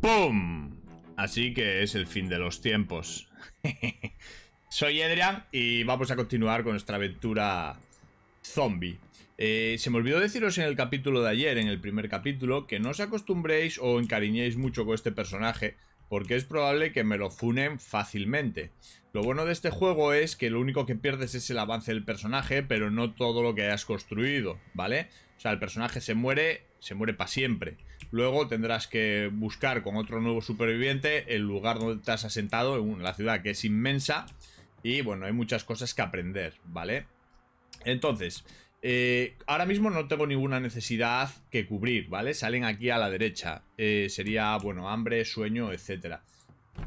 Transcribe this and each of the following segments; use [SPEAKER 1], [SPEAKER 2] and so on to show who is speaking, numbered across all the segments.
[SPEAKER 1] ¡Pum! Así que es el fin de los tiempos. Soy Edrian y vamos a continuar con nuestra aventura zombie. Eh, se me olvidó deciros en el capítulo de ayer, en el primer capítulo, que no os acostumbréis o encariñéis mucho con este personaje, porque es probable que me lo funen fácilmente. Lo bueno de este juego es que lo único que pierdes es el avance del personaje, pero no todo lo que hayas construido, ¿vale? O sea, el personaje se muere, se muere para siempre. Luego tendrás que buscar con otro nuevo superviviente el lugar donde te has asentado, en la ciudad que es inmensa. Y bueno, hay muchas cosas que aprender, ¿vale? Entonces, eh, ahora mismo no tengo ninguna necesidad que cubrir, ¿vale? Salen aquí a la derecha. Eh, sería, bueno, hambre, sueño, etc.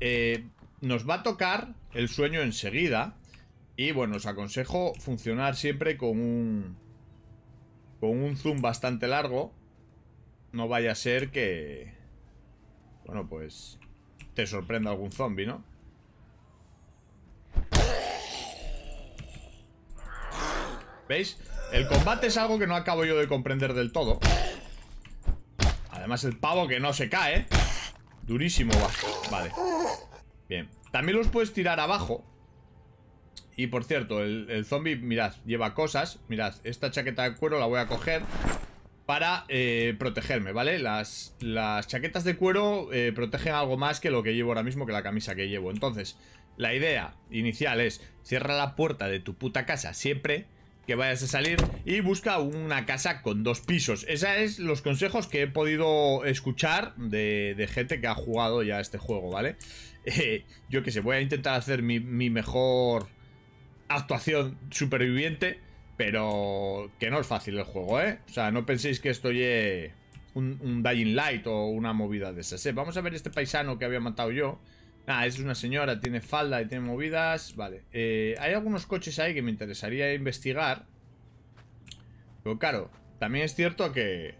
[SPEAKER 1] Eh, nos va a tocar el sueño enseguida. Y bueno, os aconsejo funcionar siempre con un... Con un zoom bastante largo no vaya a ser que... Bueno, pues... Te sorprenda algún zombie, ¿no? ¿Veis? El combate es algo que no acabo yo de comprender del todo. Además el pavo que no se cae. Durísimo va. Vale. Bien. También los puedes tirar abajo. Y por cierto, el, el zombie, mirad, lleva cosas. Mirad, esta chaqueta de cuero la voy a coger para eh, protegerme, ¿vale? Las, las, chaquetas de cuero eh, protegen algo más que lo que llevo ahora mismo, que la camisa que llevo. Entonces, la idea inicial es cierra la puerta de tu puta casa siempre que vayas a salir y busca una casa con dos pisos. Esos es los consejos que he podido escuchar de, gente que ha jugado ya este juego, ¿vale? Eh, yo que sé, voy a intentar hacer mi, mi mejor actuación superviviente pero que no es fácil el juego, ¿eh? O sea, no penséis que estoy... un, Dying Light o una movida de esas. ¿eh? Vamos a ver este paisano que había matado yo. Ah, es una señora, tiene falda y tiene movidas. Vale. Eh, hay algunos coches ahí que me interesaría investigar. Pero claro, también es cierto que...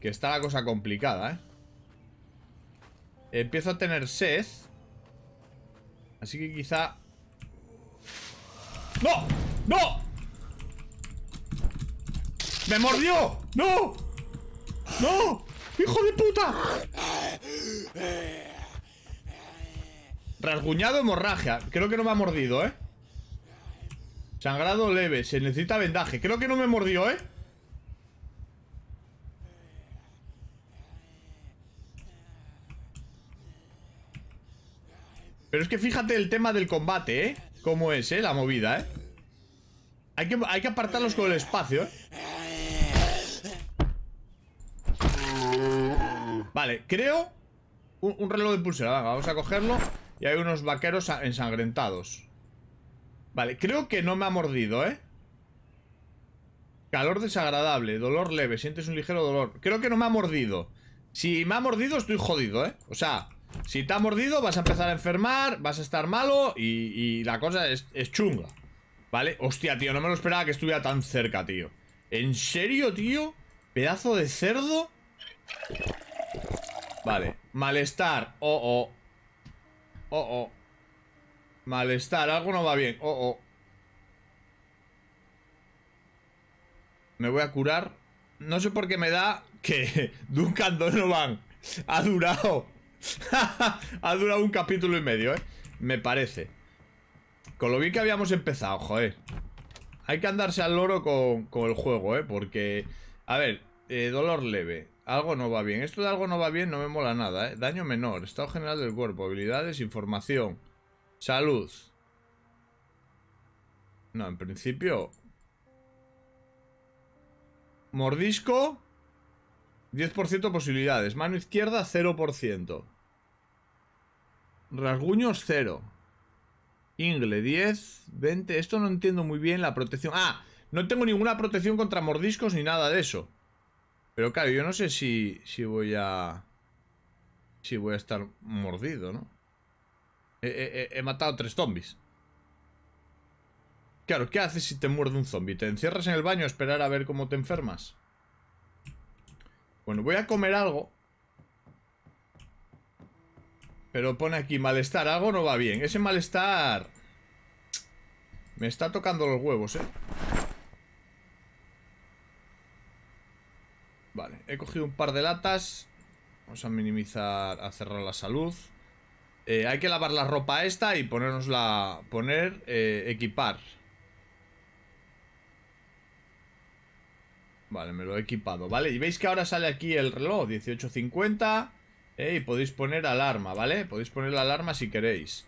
[SPEAKER 1] Que está la cosa complicada, ¿eh? Empiezo a tener sed. Así que quizá... ¡No! ¡No! ¡Me mordió! ¡No! ¡No! ¡Hijo de puta! Rasguñado, hemorragia. Creo que no me ha mordido, ¿eh? Sangrado leve. Se necesita vendaje. Creo que no me mordió, ¿eh? Pero es que fíjate el tema del combate, ¿eh? Cómo es, ¿eh? La movida, ¿eh? Hay que, apartarlos con el espacio, ¿eh? Vale, creo un, reloj de pulsera, vamos a cogerlo Y hay unos vaqueros ensangrentados Vale, creo que no me ha mordido, ¿eh? Calor desagradable, dolor leve, sientes un ligero dolor Creo que no me ha mordido Si me ha mordido estoy jodido, ¿eh? O sea, si te ha mordido vas a empezar a enfermar Vas a estar malo y, la cosa es chunga ¿Vale? Hostia, tío, no me lo esperaba que estuviera tan cerca, tío ¿En serio, tío? ¿Pedazo de cerdo? Vale, malestar Oh, oh Oh, oh Malestar, algo no va bien Oh, oh Me voy a curar No sé por qué me da que Duncan Donovan ha durado ha durado un capítulo y medio, ¿eh? Me parece con lo bien que habíamos empezado, joder. Hay que andarse al loro con, el juego, ¿eh? Porque, a ver, eh, dolor leve. Algo no va bien. Esto de algo no va bien no me mola nada, ¿eh? Daño menor, estado general del cuerpo, habilidades, información, salud. No, en principio... Mordisco, 10% posibilidades. Mano izquierda, 0%. Rasguños, 0. Ingle 10, 20. Esto no entiendo muy bien la protección. Ah, no tengo ninguna protección contra mordiscos ni nada de eso. Pero claro, yo no sé si, si voy a... Si voy a estar mordido, ¿no? He, he matado tres zombies. Claro, ¿qué haces si te muerde un zombie? ¿Te encierras en el baño a esperar a ver cómo te enfermas? Bueno, voy a comer algo pero pone aquí malestar, algo no va bien. Ese malestar... Me está tocando los huevos, ¿eh? Vale, he cogido un par de latas. Vamos a minimizar, a cerrar la salud. Eh, hay que lavar la ropa esta y la... Poner, eh, equipar. Vale, me lo he equipado, ¿vale? Y veis que ahora sale aquí el reloj, 18.50 y podéis poner alarma, ¿vale? Podéis poner la alarma si queréis.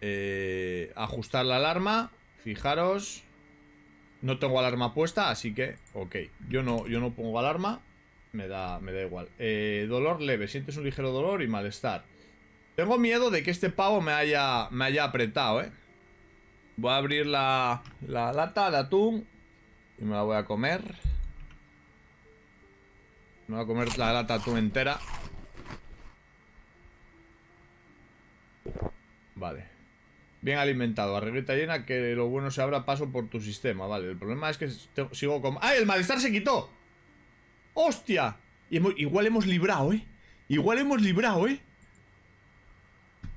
[SPEAKER 1] Eh, ajustar la alarma. Fijaros. No tengo alarma puesta, así que... Ok, yo no, yo no pongo alarma. Me da, me da igual. Eh, dolor leve. Sientes un ligero dolor y malestar. Tengo miedo de que este pavo me haya, me haya apretado, ¿eh? Voy a abrir la, la lata de atún. Y me la voy a comer. Me voy a comer la lata atún entera. Vale. Bien alimentado, arregleta llena, que lo bueno se abra paso por tu sistema, vale. El problema es que sigo con... ay el malestar se quitó! ¡Hostia! igual hemos librado, ¿eh? Igual hemos librado, ¿eh?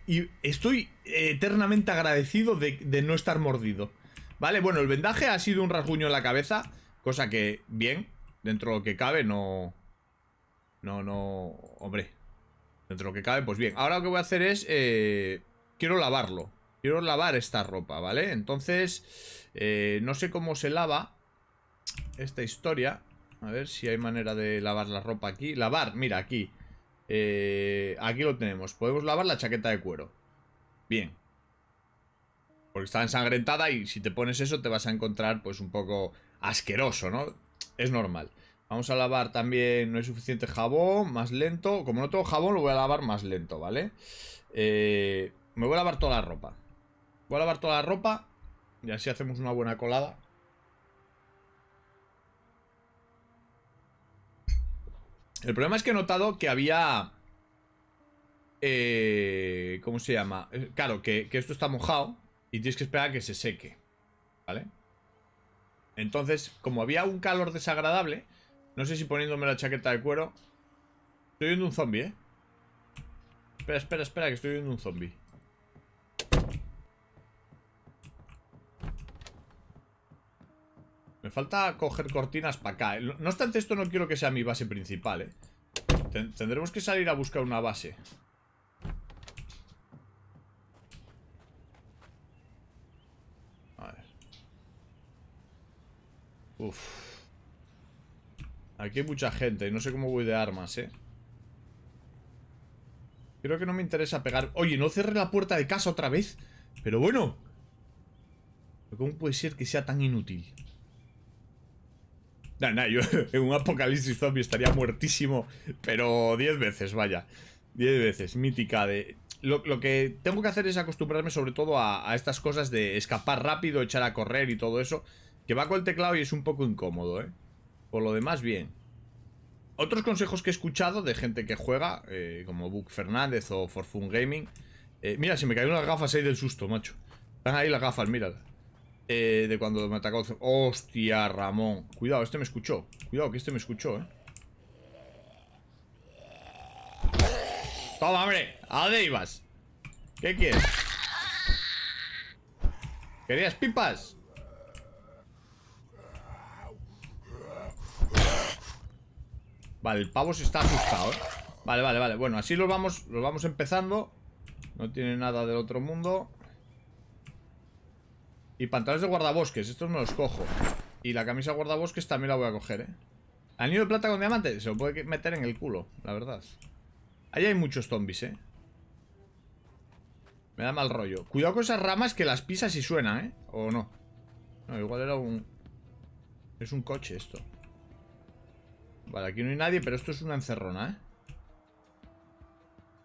[SPEAKER 1] Y estoy eternamente agradecido de, no estar mordido. Vale, bueno, el vendaje ha sido un rasguño en la cabeza, cosa que, bien, dentro de lo que cabe, no... No, no... Hombre, dentro de lo que cabe, pues bien. Ahora lo que voy a hacer es... Eh, quiero lavarlo. Quiero lavar esta ropa, ¿vale? Entonces, eh, no sé cómo se lava esta historia. A ver si hay manera de lavar la ropa aquí. Lavar, mira, aquí. Eh, aquí lo tenemos. Podemos lavar la chaqueta de cuero. Bien. Porque está ensangrentada y si te pones eso te vas a encontrar pues un poco asqueroso, ¿no? Es normal. Vamos a lavar también, no hay suficiente jabón, más lento. Como no tengo jabón, lo voy a lavar más lento, ¿vale? Eh, me voy a lavar toda la ropa. Voy a lavar toda la ropa y así hacemos una buena colada. El problema es que he notado que había... Eh, ¿Cómo se llama? Eh, claro, que, que esto está mojado y tienes que esperar a que se seque. ¿Vale? Entonces, como había un calor desagradable, no sé si poniéndome la chaqueta de cuero... Estoy viendo un zombie, ¿eh? Espera, espera, espera, que estoy viendo un zombie. Me falta coger cortinas para acá. Eh. No obstante, esto no quiero que sea mi base principal, ¿eh? tendremos que salir a buscar una base. A ver. Uf. Aquí hay mucha gente y no sé cómo voy de armas, ¿eh? Creo que no me interesa pegar... Oye, no cerré la puerta de casa otra vez. Pero bueno. ¿Cómo puede ser que sea tan inútil? Nah, yo en un apocalipsis zombie estaría muertísimo, pero 10 veces, vaya. 10 veces, mítica de... Lo, que tengo que hacer es acostumbrarme sobre todo a, estas cosas de escapar rápido, echar a correr y todo eso. Que va con el teclado y es un poco incómodo, ¿eh? Por lo demás, bien. Otros consejos que he escuchado de gente que juega, eh, como Book Fernández o Forfun Gaming. Eh, mira, si me caen unas gafas ahí del susto, macho. Están ahí las gafas, míralas. Eh, de cuando me atacó. ¡Hostia, Ramón! Cuidado, este me escuchó. Cuidado, que este me escuchó, ¿eh? ¡Toma, hombre! ¿A dónde ibas? ¿Qué quieres? ¿Querías pipas? Vale, el pavo se está asustado, eh. Vale, vale, vale. Bueno, así los vamos, los vamos empezando. No tiene nada del otro mundo. Y pantalones de guardabosques, estos me los cojo. Y la camisa guardabosques también la voy a coger, ¿eh? Anillo de plata con diamante, se lo puede meter en el culo, la verdad. Ahí hay muchos zombies, ¿eh? Me da mal rollo. Cuidado con esas ramas que las pisas y suenan, ¿eh? O no. No, igual era un... Es un coche esto. Vale, aquí no hay nadie, pero esto es una encerrona, ¿eh?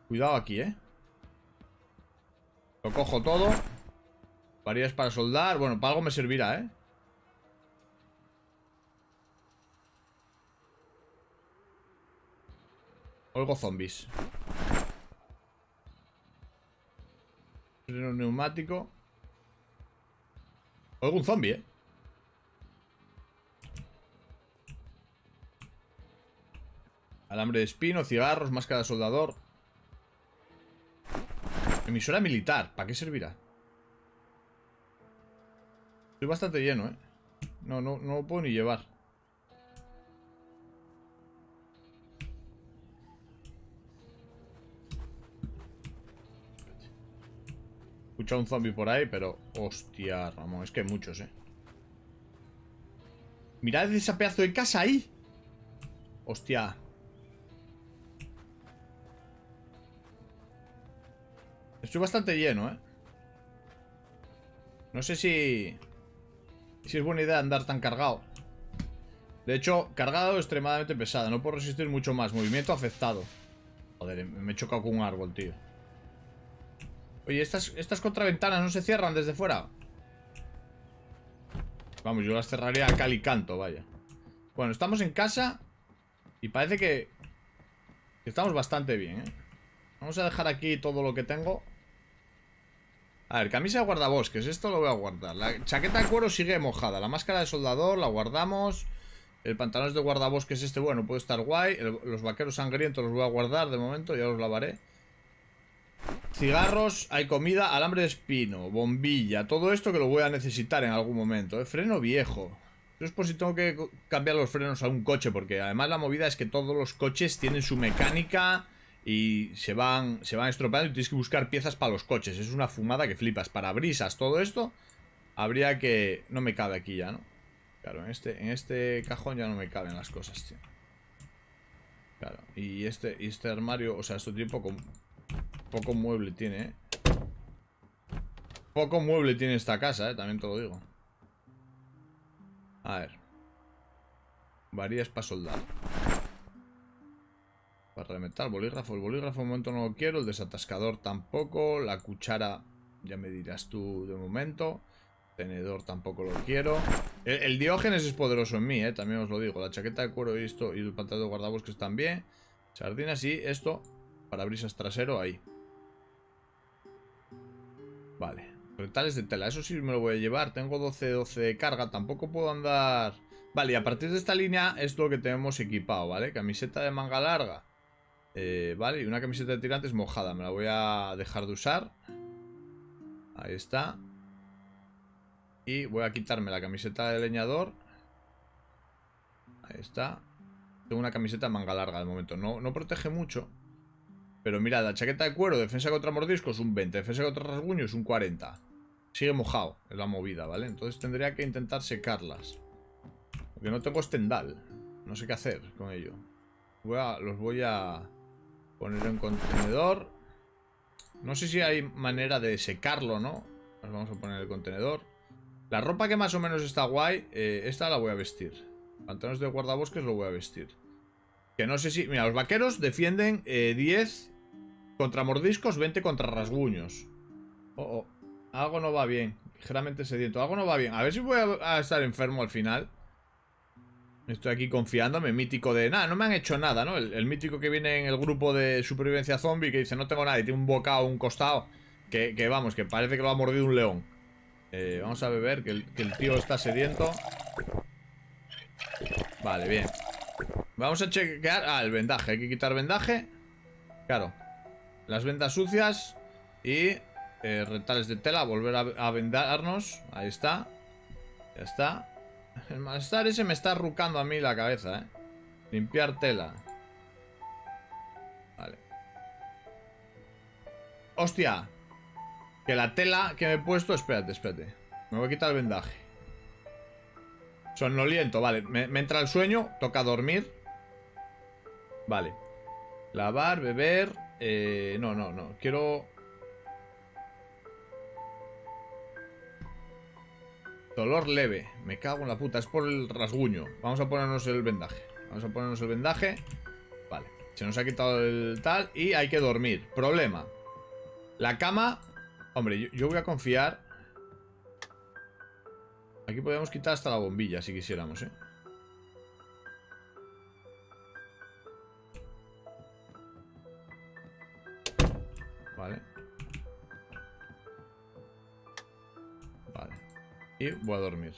[SPEAKER 1] Cuidado aquí, ¿eh? Lo cojo todo. Varias para soldar. Bueno, para algo me servirá, ¿eh? Oigo zombies. Freno neumático. Oigo un zombie, ¿eh? Alambre de espino, cigarros, máscara de soldador. Emisora militar, ¿para qué servirá? Estoy bastante lleno, ¿eh? No, no, no lo puedo ni llevar. Escucha un zombie por ahí, pero... Hostia, Ramón, es que hay muchos, ¿eh? Mirad esa pedazo de casa ahí. Hostia. Estoy bastante lleno, ¿eh? No sé si si es buena idea andar tan cargado. De hecho, cargado extremadamente pesada. No puedo resistir mucho más. Movimiento afectado. Joder, me he chocado con un árbol, tío. Oye, ¿estas, estas contraventanas no se cierran desde fuera? Vamos, yo las cerraría a cal y canto, vaya. Bueno, estamos en casa y parece que estamos bastante bien, ¿eh? Vamos a dejar aquí todo lo que tengo. A ver, camisa de guardabosques, esto lo voy a guardar. La chaqueta de cuero sigue mojada. La máscara de soldador la guardamos. El pantalón de guardabosques este, bueno, puede estar guay. los vaqueros sangrientos los voy a guardar de momento, ya los lavaré. Cigarros, hay comida, alambre de espino, bombilla, todo esto que lo voy a necesitar en algún momento. ¿eh? Freno viejo. Yo es por si tengo que cambiar los frenos a un coche, porque además la movida es que todos los coches tienen su mecánica y se van, se van estropeando y tienes que buscar piezas para los coches. Es una fumada que flipas. Para brisas, todo esto, habría que... No me cabe aquí ya, ¿no? Claro, en este, en este cajón ya no me caben las cosas, tío. Claro, y este, este armario, o sea, esto tiene poco, poco mueble tiene, ¿eh? Poco mueble tiene esta casa, ¿eh? También te lo digo. A ver. Varías para soldar. Para reventar, bolígrafo, el bolígrafo de momento no lo quiero, el desatascador tampoco, la cuchara ya me dirás tú de momento, tenedor tampoco lo quiero. El, diógenes es poderoso en mí, eh, también os lo digo, la chaqueta de cuero y esto, y el pantalón de guardabosques también, sardinas y esto, para brisas trasero ahí. Vale, retales de tela, eso sí me lo voy a llevar, tengo 12-12 de carga, tampoco puedo andar... Vale, y a partir de esta línea es lo que tenemos equipado, ¿vale? Camiseta de manga larga. Eh, vale, y una camiseta de tirantes mojada. Me la voy a dejar de usar. Ahí está. Y voy a quitarme la camiseta de leñador. Ahí está. Tengo una camiseta manga larga de momento. No, no protege mucho. Pero mira la chaqueta de cuero, defensa contra mordiscos, un 20. Defensa contra rasguños, un 40. Sigue mojado, es la movida, ¿vale? Entonces tendría que intentar secarlas. Porque no tengo estendal No sé qué hacer con ello. Voy los voy a... Ponerlo en contenedor. No sé si hay manera de secarlo, ¿no? Nos vamos a poner el contenedor. La ropa que más o menos está guay, eh, esta la voy a vestir. Pantanos de guardabosques lo voy a vestir. Que no sé si... Mira, los vaqueros defienden 10 eh, contra mordiscos, 20 contra rasguños. Oh, oh. Algo no va bien. Ligeramente sediento. Algo no va bien. A ver si voy a estar enfermo al final. Estoy aquí confiándome, mítico de... Nada, no me han hecho nada, ¿no? El, mítico que viene en el grupo de supervivencia zombie que dice no tengo nada y tiene un bocado, un costado. Que, vamos, que parece que lo ha mordido un león. Eh, vamos a beber, que el, tío está sediento. Vale, bien. Vamos a chequear... Ah, el vendaje. Hay que quitar vendaje. Claro. Las vendas sucias. Y eh, retales de tela. Volver a, a vendarnos. Ahí está. Ya está. El malestar ese me está rucando a mí la cabeza, ¿eh? Limpiar tela. Vale. ¡Hostia! Que la tela que me he puesto... Espérate, espérate. Me voy a quitar el vendaje. Sonoliento, vale. Me, me entra el sueño, toca dormir. Vale. Lavar, beber... Eh, no, no, no. Quiero Dolor leve. Me cago en la puta. Es por el rasguño. Vamos a ponernos el vendaje. Vamos a ponernos el vendaje. Vale. Se nos ha quitado el tal y hay que dormir. Problema. La cama... Hombre, yo, voy a confiar... Aquí podemos quitar hasta la bombilla si quisiéramos, ¿eh? Y voy a dormir.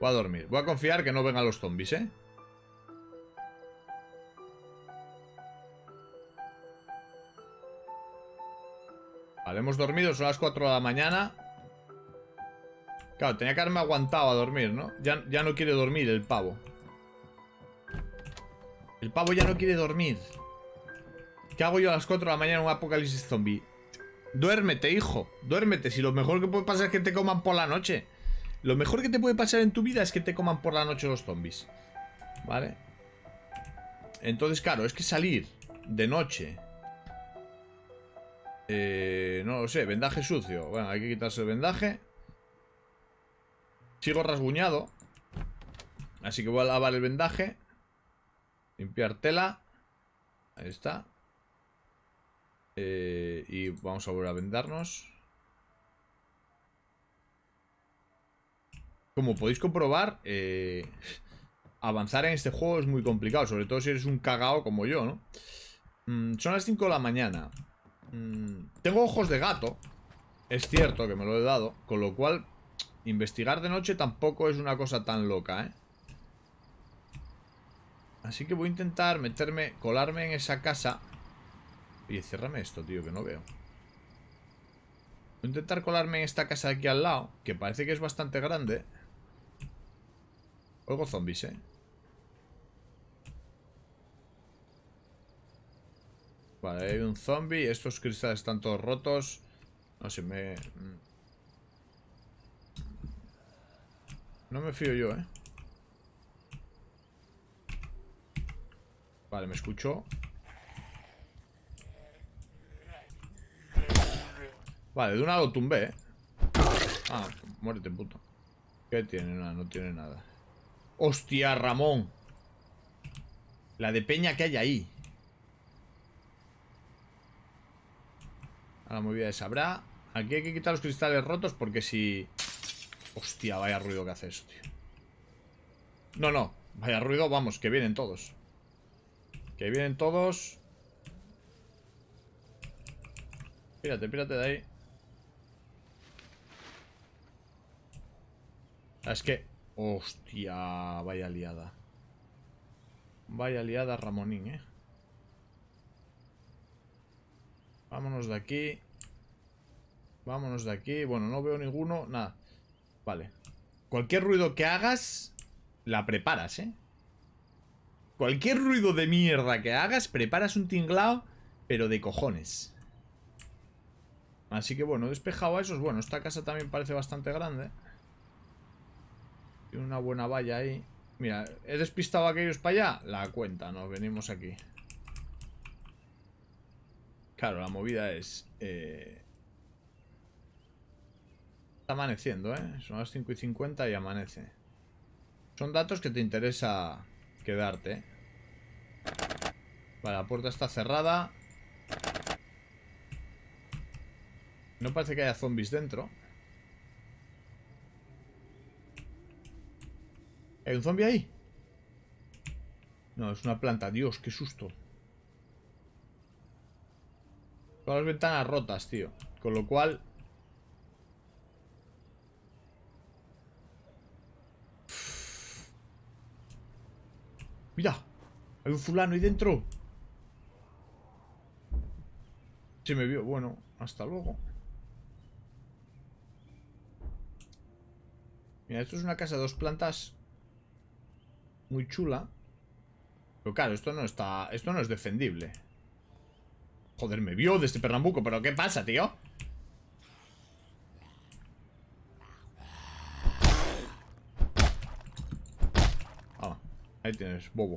[SPEAKER 1] Voy a dormir. Voy a confiar que no vengan los zombies, ¿eh? Vale, hemos dormido, son las 4 de la mañana. Claro, tenía que haberme aguantado a dormir, ¿no? Ya, ya no quiere dormir el pavo. El pavo ya no quiere dormir. ¿Qué hago yo a las 4 de la mañana en un apocalipsis zombie? Duérmete, hijo. Duérmete. Si lo mejor que puede pasar es que te coman por la noche. Lo mejor que te puede pasar en tu vida es que te coman por la noche los zombies. ¿Vale? Entonces, claro, es que salir de noche... Eh, no lo sé, vendaje sucio. Bueno, hay que quitarse el vendaje. Sigo rasguñado. Así que voy a lavar el vendaje. Limpiar tela. Ahí está. Eh, y vamos a volver a vendarnos. Como podéis comprobar, eh, avanzar en este juego es muy complicado, sobre todo si eres un cagao como yo, ¿no? Mm, son las 5 de la mañana. Mm, tengo ojos de gato, es cierto que me lo he dado, con lo cual investigar de noche tampoco es una cosa tan loca, ¿eh? Así que voy a intentar meterme, colarme en esa casa. Oye, ciérrame esto, tío, que no veo. Voy a intentar colarme en esta casa de aquí al lado, que parece que es bastante grande. Oigo zombies, ¿eh? Vale, hay un zombie. Estos cristales están todos rotos. No sé, me... Mm. No me fío yo, ¿eh? Vale, me escucho. Vale, de un lado tumbé, ¿eh? Ah, muérete, puto. ¿Qué tiene? No, no tiene nada. Hostia, Ramón. La de peña que hay ahí. A la movida de Sabrá. Aquí hay que quitar los cristales rotos porque si... Hostia, vaya ruido que hace eso, tío. No, no. Vaya ruido, vamos, que vienen todos. Que vienen todos. Pírate, pírate de ahí. Es que Hostia, vaya liada. Vaya liada Ramonín, eh. Vámonos de aquí. Vámonos de aquí. Bueno, no veo ninguno. Nada. Vale. Cualquier ruido que hagas, la preparas, eh. Cualquier ruido de mierda que hagas, preparas un tinglao, pero de cojones. Así que bueno, despejado a esos. Bueno, esta casa también parece bastante grande. Tiene una buena valla ahí. Mira, he despistado a aquellos para allá. La cuenta, nos venimos aquí. Claro, la movida es... Eh, está amaneciendo, ¿eh? Son las 5 y 50 y amanece. Son datos que te interesa quedarte. Vale, la puerta está cerrada. No parece que haya zombies dentro. ¿Hay un zombie ahí? No, es una planta. Dios, qué susto. Todas las ventanas rotas, tío. Con lo cual... Mira, hay un fulano ahí dentro. Se me vio. Bueno, hasta luego. Mira, esto es una casa de dos plantas muy chula. Pero claro, esto no está... Esto no es defendible. Joder, me vio de este Pernambuco. ¿Pero qué pasa, tío? Ah, ahí tienes, bobo.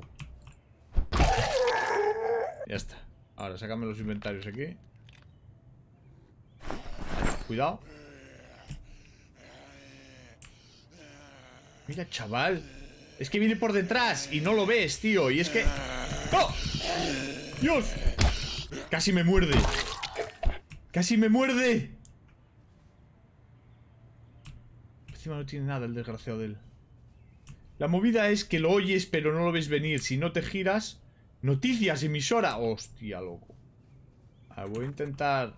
[SPEAKER 1] Ya está. Ahora, sácame los inventarios aquí. Cuidado. Mira, chaval. Es que viene por detrás y no lo ves, tío. Y es que... ¡Oh! ¡Dios! Casi me muerde. ¡Casi me muerde! Encima no tiene nada el desgraciado de él. La movida es que lo oyes pero no lo ves venir. Si no te giras... Noticias, emisora. Hostia, loco. A voy a intentar...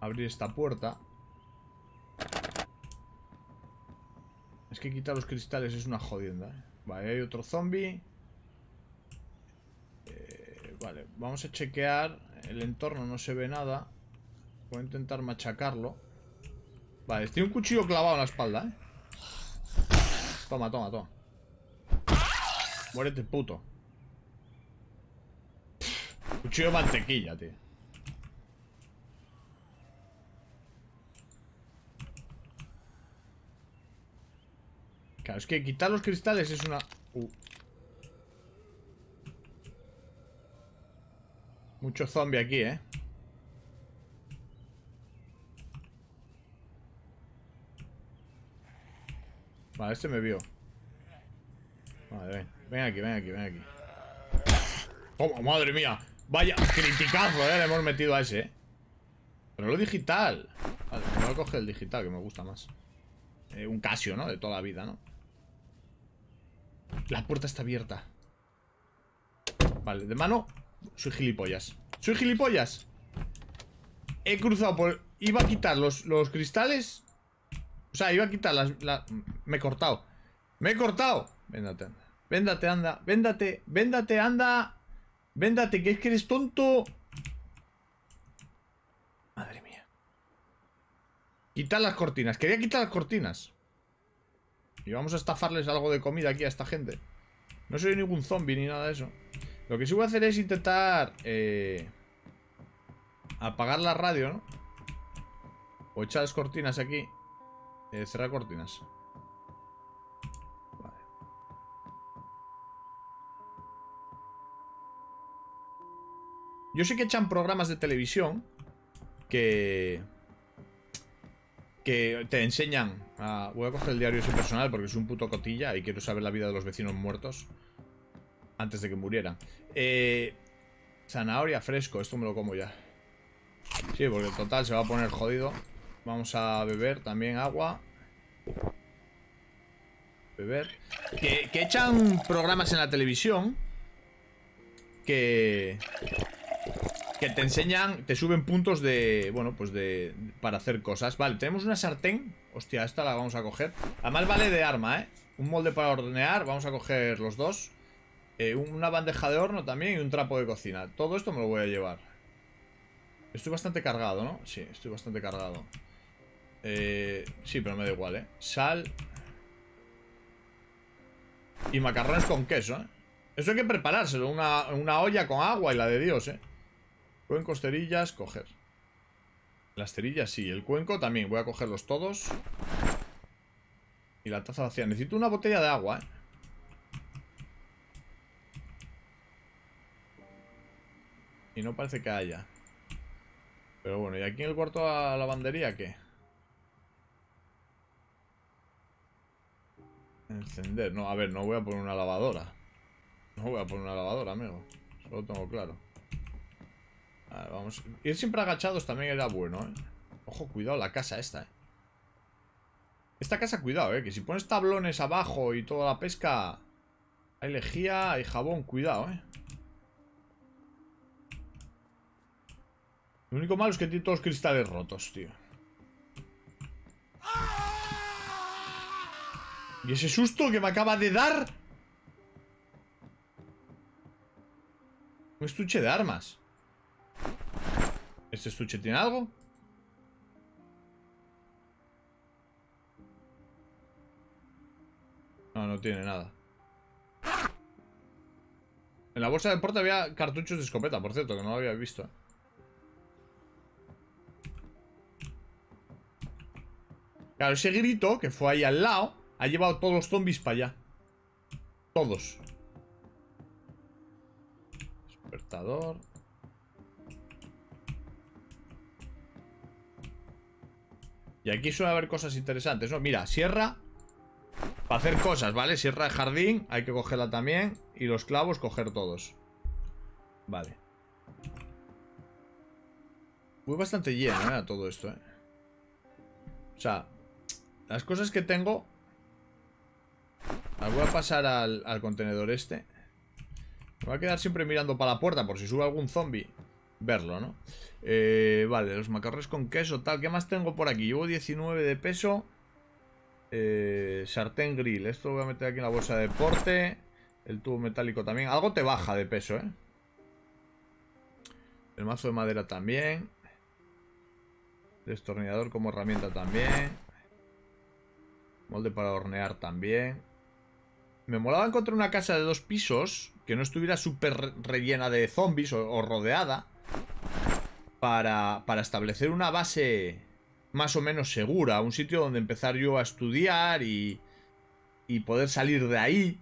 [SPEAKER 1] Abrir esta puerta. Es que quitar los cristales es una jodienda. ¿eh? Vale, hay otro zombie. Eh, vale, vamos a chequear. El entorno no se ve nada. Voy a intentar machacarlo. Vale, tiene un cuchillo clavado en la espalda, ¿eh? Toma, toma, toma. Muérete, puto. Cuchillo de mantequilla, tío. es que quitar los cristales es una... Uh. Mucho zombie aquí, ¿eh? Vale, este me vio. Vale, ven. Ven aquí, ven aquí, ven aquí. ¡Oh, madre mía! Vaya, criticazo, ¿eh? Le hemos metido a ese, ¿eh? Pero lo digital. Vale, me voy a coger el digital, que me gusta más. Eh, un Casio, ¿no? De toda la vida, ¿no? La puerta está abierta. Vale, de mano. Soy gilipollas. Soy gilipollas. He cruzado por... Iba a quitar los, cristales. O sea, iba a quitar las... Me he cortado. Me he cortado. Véndate, anda. Véndate, anda. Véndate. Véndate, anda. Véndate, que es que eres tonto. Madre mía. Quitar las cortinas. Quería quitar las cortinas. Y vamos a estafarles algo de comida aquí a esta gente. No soy ningún zombie ni nada de eso. Lo que sí voy a hacer es intentar... Eh, apagar la radio, ¿no? O echar las cortinas aquí. Eh, cerrar cortinas. Vale. Yo sé que echan programas de televisión que que te enseñan a... Voy a coger el diario ese personal porque es un puto cotilla y quiero saber la vida de los vecinos muertos antes de que murieran. Eh, zanahoria fresco, esto me lo como ya. Sí, porque el total se va a poner jodido. Vamos a beber también agua. Beber. que echan programas en la televisión que que te enseñan, te suben puntos de, bueno, pues de, para hacer cosas. Vale, tenemos una sartén. Hostia, esta la vamos a coger. Además vale de arma, ¿eh? Un molde para hornear, vamos a coger los dos. Eh, una bandeja de horno también y un trapo de cocina. Todo esto me lo voy a llevar. Estoy bastante cargado, ¿no? Sí, estoy bastante cargado. Eh, sí, pero me da igual, ¿eh? Sal. Y macarrones con queso, ¿eh? Eso hay que preparárselo. Una, una olla con agua y la de Dios, ¿eh? Cuencos, cerillas, coger. Las cerillas sí, el cuenco también. Voy a cogerlos todos. Y la taza vacía. Necesito una botella de agua, ¿eh? Y no parece que haya. Pero bueno, ¿y aquí en el cuarto a lavandería qué? Encender. No, a ver, no voy a poner una lavadora. No voy a poner una lavadora, amigo. Solo tengo claro. A ver, vamos. Ir siempre agachados también era bueno, ¿eh? Ojo, cuidado la casa esta, ¿eh? Esta casa, cuidado, ¿eh? Que si pones tablones abajo y toda la pesca... Hay lejía, hay jabón, cuidado, ¿eh? Lo único malo es que tiene todos los cristales rotos, tío. ¿Y ese susto que me acaba de dar? Un estuche de armas. ¿Este estuche tiene algo? No, no tiene nada. En la bolsa de porte había cartuchos de escopeta, por cierto, que no lo había visto. Claro, ese grito que fue ahí al lado ha llevado todos los zombies para allá. Todos. Despertador. Y aquí suele haber cosas interesantes, ¿no? Mira, sierra para hacer cosas, ¿vale? Sierra de jardín, hay que cogerla también. Y los clavos, coger todos. Vale. Voy bastante lleno, ¿eh? A todo esto, ¿eh? O sea, las cosas que tengo... Las voy a pasar al, contenedor este. Me voy a quedar siempre mirando para la puerta por si sube algún zombie verlo, ¿no? Eh, vale, los macarrones con queso, tal. ¿Qué más tengo por aquí? Llevo 19 de peso. Eh, sartén grill. Esto lo voy a meter aquí en la bolsa de deporte. El tubo metálico también. Algo te baja de peso, ¿eh? El mazo de madera también. Destornillador como herramienta también. Molde para hornear también. Me molaba encontrar una casa de dos pisos que no estuviera súper rellena de zombies o rodeada para, establecer una base más o menos segura, un sitio donde empezar yo a estudiar y, y poder salir de ahí.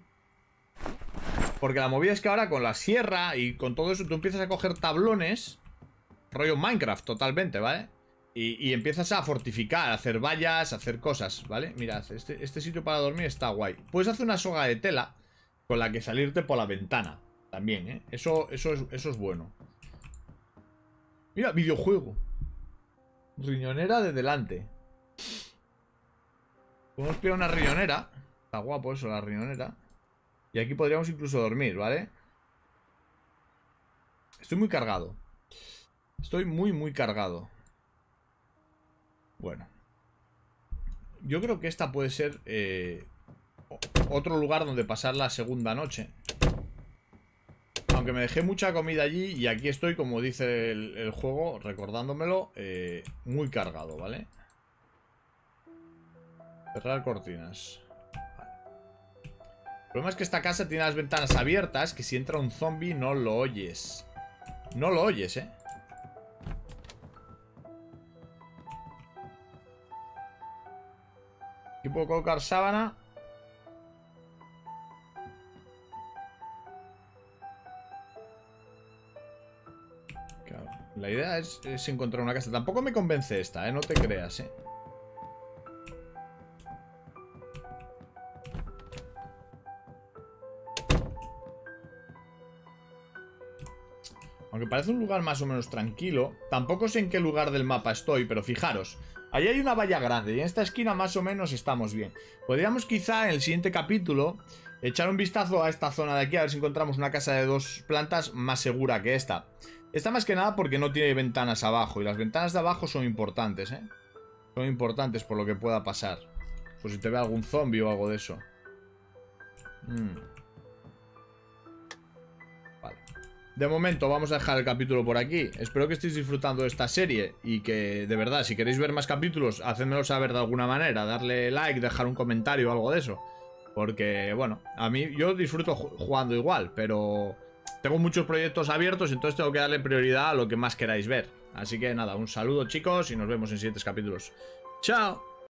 [SPEAKER 1] Porque la movida es que ahora con la sierra y con todo eso tú empiezas a coger tablones, rollo Minecraft totalmente, ¿vale? Y, empiezas a fortificar, a hacer vallas, a hacer cosas, ¿vale? Mirad, este, este, sitio para dormir está guay. Puedes hacer una soga de tela con la que salirte por la ventana también, ¿eh? Eso, eso, eso es bueno. Mira, videojuego. Riñonera de delante. Podemos pillar una riñonera. Está guapo eso, la riñonera. Y aquí podríamos incluso dormir, ¿vale? Estoy muy cargado. Estoy muy, muy cargado. Bueno. Yo creo que esta puede ser eh, otro lugar donde pasar la segunda noche aunque me dejé mucha comida allí y aquí estoy, como dice el, juego, recordándomelo, eh, muy cargado, ¿vale? Cerrar cortinas. El problema es que esta casa tiene las ventanas abiertas, que si entra un zombie no lo oyes. No lo oyes, ¿eh? Aquí puedo colocar sábana. La idea es, encontrar una casa. Tampoco me convence esta, ¿eh? No te creas, ¿eh? Aunque parece un lugar más o menos tranquilo. Tampoco sé en qué lugar del mapa estoy, pero fijaros. Ahí hay una valla grande y en esta esquina más o menos estamos bien. Podríamos quizá en el siguiente capítulo echar un vistazo a esta zona de aquí, a ver si encontramos una casa de dos plantas más segura que esta. Está más que nada porque no tiene ventanas abajo. Y las ventanas de abajo son importantes, ¿eh? Son importantes por lo que pueda pasar. Por si te ve algún zombie o algo de eso. Mm. Vale. De momento vamos a dejar el capítulo por aquí. Espero que estéis disfrutando de esta serie. Y que, de verdad, si queréis ver más capítulos, hacedmelo saber de alguna manera. Darle like, dejar un comentario o algo de eso. Porque, bueno, a mí yo disfruto jugando igual, pero... Tengo muchos proyectos abiertos, entonces tengo que darle prioridad a lo que más queráis ver. Así que nada, un saludo chicos y nos vemos en siguientes capítulos. ¡Chao!